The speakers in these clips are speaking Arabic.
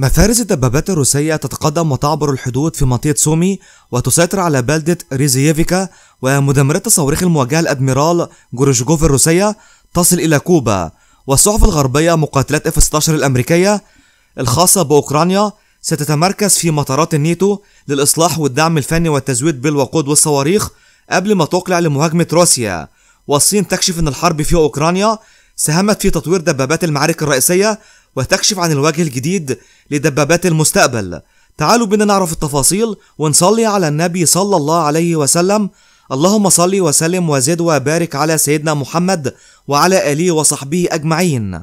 مفارز الدبابات الروسية تتقدم وتعبر الحدود في منطقة سومي وتسيطر على بلدة ريزييفيكا ومدمرات صواريخ المواجهة الأدميرال جورجوف الروسية تصل إلى كوبا والصحف الغربية مقاتلات اف 16 الأمريكية الخاصة بأوكرانيا ستتمركز في مطارات النيتو للإصلاح والدعم الفني والتزويد بالوقود والصواريخ قبل ما تقلع لمهاجمة روسيا والصين تكشف أن الحرب في أوكرانيا ساهمت في تطوير دبابات المعارك الرئيسية وتكشف عن الوجه الجديد لدبابات المستقبل تعالوا بنا نعرف التفاصيل ونصلي على النبي صلى الله عليه وسلم اللهم صل وسلم وزد وبارك على سيدنا محمد وعلى آله وصحبه أجمعين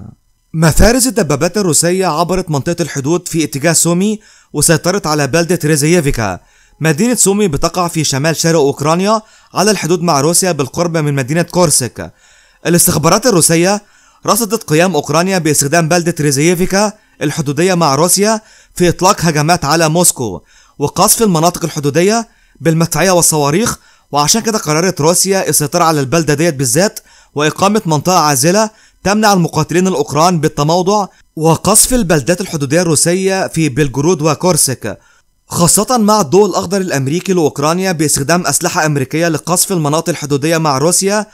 مفارز الدبابات الروسية عبرت منطقة الحدود في اتجاه سومي وسيطرت على بلدة ريزييفيكا مدينة سومي بتقع في شمال شرق أوكرانيا على الحدود مع روسيا بالقرب من مدينة كورسك الاستخبارات الروسية رصدت قيام أوكرانيا باستخدام بلدة ريزييفيكا الحدودية مع روسيا في إطلاق هجمات على موسكو وقصف المناطق الحدودية بالمدفعية والصواريخ وعشان كده قررت روسيا السيطرة على البلدة ديت بالذات وإقامة منطقة عازلة تمنع المقاتلين الأوكران بالتموضع وقصف البلدات الحدودية الروسية في بلجرود وكورسك خاصة مع الضوء الأخضر الأمريكي لأوكرانيا باستخدام أسلحة أمريكية لقصف المناطق الحدودية مع روسيا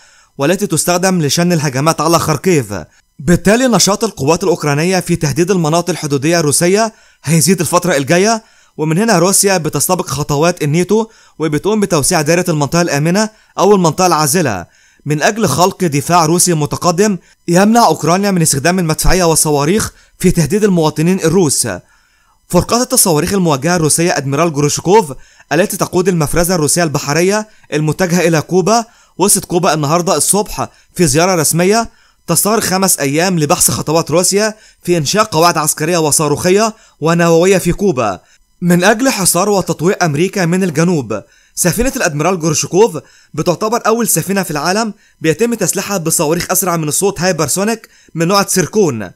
والتي تستخدم لشن الهجمات على خركيف بالتالي نشاط القوات الأوكرانية في تهديد المناطق الحدودية الروسية هيزيد الفترة الجاية ومن هنا روسيا بتستبق خطوات النيتو وبتقوم بتوسيع دائرة المنطقة الآمنة أو المنطقة العازلة من أجل خلق دفاع روسي متقدم يمنع أوكرانيا من استخدام المدفعية والصواريخ في تهديد المواطنين الروس فرقات الصواريخ الموجهة الروسية أدميرال جروشكوف التي تقود المفرزة الروسية البحرية المتجهة إلى كوبا وصلت كوبا النهاردة الصبح في زيارة رسمية تستغرق خمس أيام لبحث خطوات روسيا في إنشاء قواعد عسكرية وصاروخية ونووية في كوبا من أجل حصار وتطويع أمريكا من الجنوب سفينة الأدميرال جورشكوف بتعتبر أول سفينة في العالم بيتم تسليحها بصواريخ أسرع من الصوت هايبرسونيك من نوع سيركون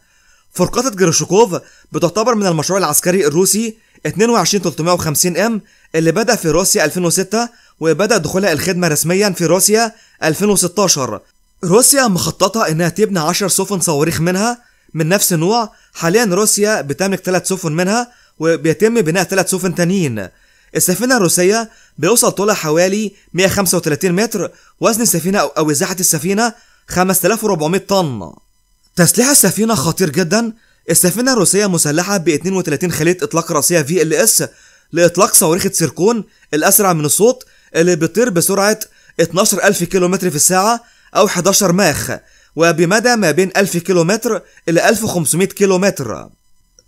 فرقاطة جورشكوف بتعتبر من المشروع العسكري الروسي 22350 ام اللي بدأ في روسيا 2006 وبدأ دخولها الخدمة رسميا في روسيا 2016 روسيا مخططة إنها تبني 10 سفن صواريخ منها من نفس النوع حاليا روسيا بتملك 3 سفن منها وبيتم بناء 3 سفن تانيين السفينة الروسية بيوصل طولها حوالي 135 متر وزن السفينة أو إزاحة السفينة 5400 طن تسليح السفينة خطير جدا السفينة الروسية مسلحة ب 32 خلية إطلاق راسية في ال اس لإطلاق صواريخ سيركون الأسرع من الصوت اللي بيطير بسرعة 12000 كيلومتر في الساعة أو 11 ماخ وبمدى ما بين 1000 كيلومتر إلى 1500 كيلومتر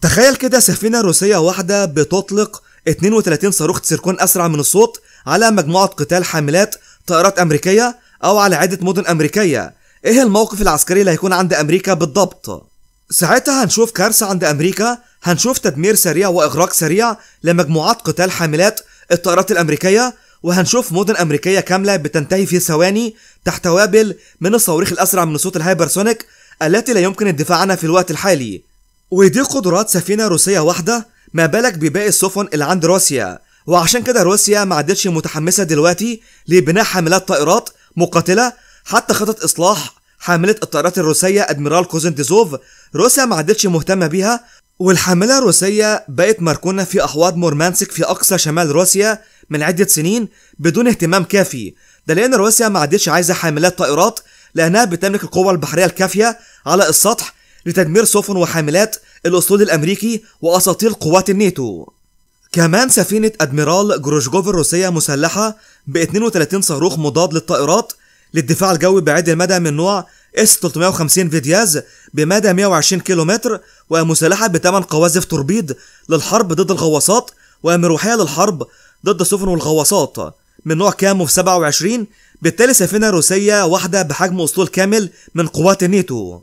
تخيل كده سفينة روسية واحدة بتطلق 32 صاروخ سيركون أسرع من الصوت على مجموعة قتال حاملات طائرات أمريكية أو على عدة مدن أمريكية إيه الموقف العسكري اللي هيكون عند أمريكا بالضبط؟ ساعتها هنشوف كارثة عند أمريكا هنشوف تدمير سريع وإغراق سريع لمجموعات قتال حاملات الطائرات الأمريكية وهنشوف مدن أمريكية كاملة بتنتهي في ثواني تحت وابل من الصواريخ الأسرع من صوت الهايبرسونيك التي لا يمكن الدفاع عنها في الوقت الحالي ودي قدرات سفينة روسية واحدة ما بالك بباقي السفن اللي عند روسيا وعشان كده روسيا ما عدتش متحمسة دلوقتي لبناء حاملات طائرات مقاتلة حتى خطة إصلاح حاملة الطائرات الروسية أدميرال كوزنتزوف روسيا ما عدتش مهتمة بيها والحاملة الروسية بقت مركونة في أحواض مورمانسك في أقصى شمال روسيا من عدة سنين بدون اهتمام كافي ده لأن روسيا ما عادتش عايزة حاملات طائرات لأنها بتملك القوة البحرية الكافية على السطح لتدمير سفن وحاملات الأسطول الأمريكي وأساطيل قوات الناتو كمان سفينة أدميرال جروشجوف الروسية مسلحة ب 32 صاروخ مضاد للطائرات للدفاع الجوي بعيد المدى من نوع اس 350 فيدياز بمدى 120 كيلومتر ومسلحة بثمان قوازف توربيد للحرب ضد الغواصات ومروحية للحرب ضد السفن والغواصات من نوع كاموف 27 بالتالي سفينة روسية واحدة بحجم أسطول كامل من قوات النيتو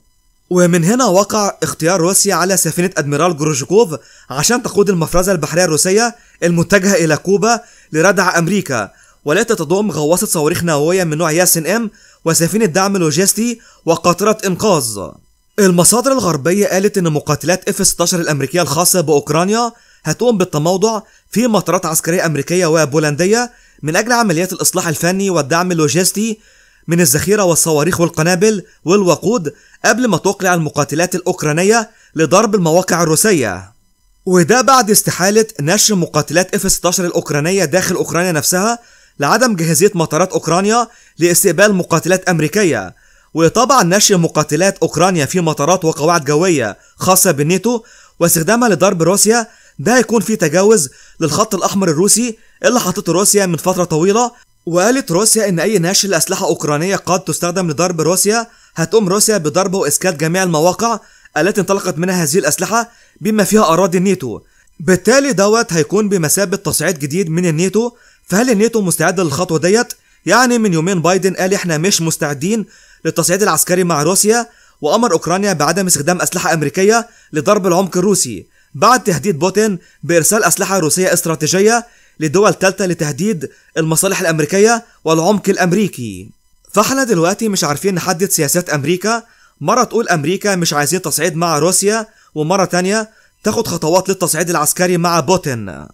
ومن هنا وقع اختيار روسيا على سفينة أدميرال جروشكوف عشان تقود المفرزة البحرية الروسية المتجهة إلى كوبا لردع أمريكا والتي تضم غواصة صواريخ نووية من نوع ياسن ام وسفينة دعم لوجستي وقاطرة إنقاذ المصادر الغربية قالت إن مقاتلات اف 16 الأمريكية الخاصة بأوكرانيا هتقوم بالتموضع في مطارات عسكرية أمريكية وبولندية من أجل عمليات الإصلاح الفني والدعم اللوجستي من الذخيرة والصواريخ والقنابل والوقود قبل ما تقلع المقاتلات الأوكرانية لضرب المواقع الروسية وده بعد استحالة نشر مقاتلات f 16 الأوكرانية داخل أوكرانيا نفسها لعدم جاهزية مطارات أوكرانيا لاستقبال مقاتلات أمريكية وطبعا نشر مقاتلات أوكرانيا في مطارات وقواعد جوية خاصة بالنيتو واستخدامها لضرب روسيا ده هيكون فيه تجاوز للخط الأحمر الروسي اللي حطته روسيا من فترة طويلة وقالت روسيا إن أي ناشئ لأسلحة أوكرانية قد تستخدم لضرب روسيا هتقوم روسيا بضرب وإسكات جميع المواقع التي انطلقت منها هذه الأسلحة بما فيها أراضي الناتو بالتالي دوت هيكون بمثابة تصعيد جديد من الناتو فهل الناتو مستعد للخطوة ديت؟ يعني من يومين بايدن قال احنا مش مستعدين للتصعيد العسكري مع روسيا وأمر أوكرانيا بعدم استخدام أسلحة أمريكية لضرب العمق الروسي بعد تهديد بوتين بإرسال أسلحة روسية استراتيجية لدول ثالثة لتهديد المصالح الأمريكية والعمق الأمريكي فاحنا دلوقتي مش عارفين نحدد سياسات أمريكا مرة تقول أمريكا مش عايزين تصعيد مع روسيا ومرة تانية تاخد خطوات للتصعيد العسكري مع بوتين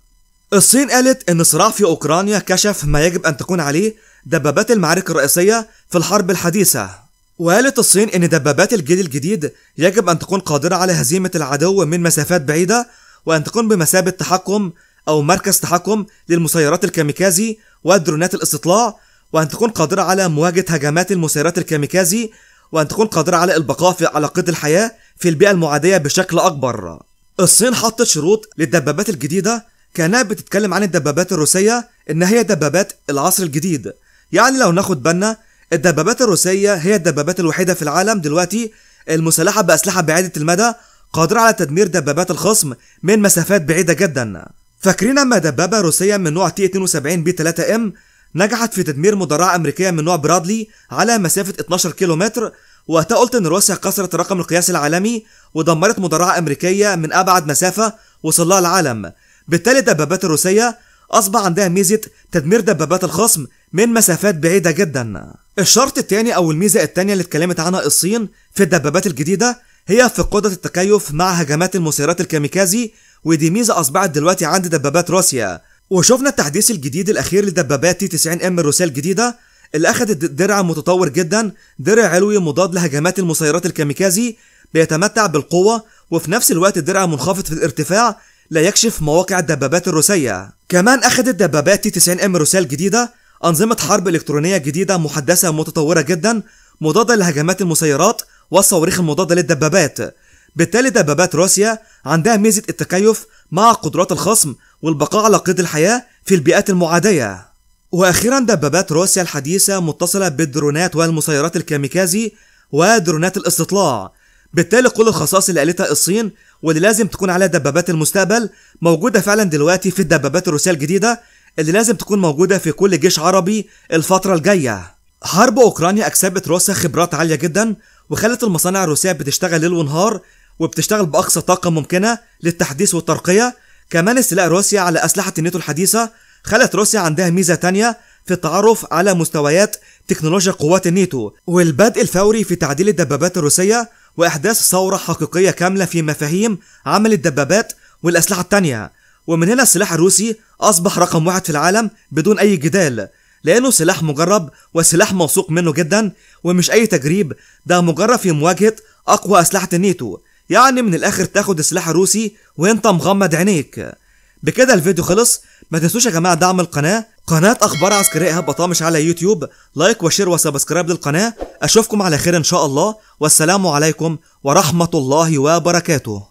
الصين قالت ان صراع في اوكرانيا كشف ما يجب ان تكون عليه دبابات المعارك الرئيسيه في الحرب الحديثه وقالت الصين إن دبابات الجيل الجديد يجب أن تكون قادرة على هزيمة العدو من مسافات بعيدة وأن تكون بمثابة تحكم أو مركز تحكم للمسيرات الكاميكازي ودرونات الاستطلاع وأن تكون قادرة على مواجهة هجمات المسيرات الكاميكازي وأن تكون قادرة على البقاء في على قيد الحياة في البيئة المعادية بشكل أكبر الصين حطت شروط للدبابات الجديدة كأنها بتتكلم عن الدبابات الروسية إن هي دبابات العصر الجديد يعني لو ناخد بالنا الدبابات الروسية هي الدبابات الوحيدة في العالم دلوقتي المسلحة بأسلحة بعيدة المدى قادرة على تدمير دبابات الخصم من مسافات بعيدة جدا فاكرين أما دبابة روسية من نوع تي 72 بي 3 ام نجحت في تدمير مدرعة أمريكية من نوع برادلي على مسافة 12 كيلومتر وقتها قلت إن روسيا كسرت الرقم القياسي العالمي ودمرت مدرعة أمريكية من أبعد مسافة وصلها العالم بالتالي الدبابات الروسية أصبح عندها ميزة تدمير دبابات الخصم من مسافات بعيدة جدا الشرط الثاني أو الميزة الثانية اللي اتكلمت عنها الصين في الدبابات الجديدة هي في قدرة التكيف مع هجمات المسيرات الكاميكازي ودي ميزة أصبحت دلوقتي عند دبابات روسيا وشفنا التحديث الجديد الأخير لدبابات تي 90 ام الروسية الجديدة اللي أخدت درع متطور جدا درع علوي مضاد لهجمات المسيرات الكاميكازي بيتمتع بالقوة وفي نفس الوقت درع منخفض في الارتفاع ليكشف مواقع الدبابات الروسية كمان أخذت دبابات تي 90 ام روسية الجديدة أنظمة حرب إلكترونية جديدة محدثة متطورة جدا مضادة لهجمات المسيرات والصواريخ المضادة للدبابات بالتالي دبابات روسيا عندها ميزة التكيف مع قدرات الخصم والبقاء على قيد الحياة في البيئات المعادية وأخيرا دبابات روسيا الحديثة متصلة بالدرونات والمسيرات الكاميكازي ودرونات الاستطلاع بالتالي كل الخصائص اللي قالتها الصين واللي لازم تكون عليها دبابات المستقبل موجودة فعلا دلوقتي في الدبابات الروسية الجديدة اللي لازم تكون موجودة في كل جيش عربي الفترة الجاية حرب أوكرانيا أكسبت روسيا خبرات عالية جدا وخلت المصانع الروسية بتشتغل ليل ونهار وبتشتغل بأقصى طاقة ممكنة للتحديث والترقية كمان استيلاء روسيا على أسلحة النيتو الحديثة خلت روسيا عندها ميزة تانية في التعرف على مستويات تكنولوجيا قوات النيتو والبدء الفوري في تعديل الدبابات الروسية وإحداث ثورة حقيقية كاملة في مفاهيم عمل الدبابات والأسلحة التانية ومن هنا السلاح الروسي أصبح رقم واحد في العالم بدون أي جدال لأنه سلاح مجرب وسلاح موثوق منه جدا ومش أي تجريب ده مجرد في مواجهة أقوى أسلحة النيتو يعني من الآخر تاخد السلاح الروسي وأنت مغمض عينيك بكده الفيديو خلص ما تنسوش يا جماعه دعم القناه قناه اخبار عسكريه ايهاب بطامش على يوتيوب لايك وشير وسبسكرايب للقناه اشوفكم على خير ان شاء الله والسلام عليكم ورحمه الله وبركاته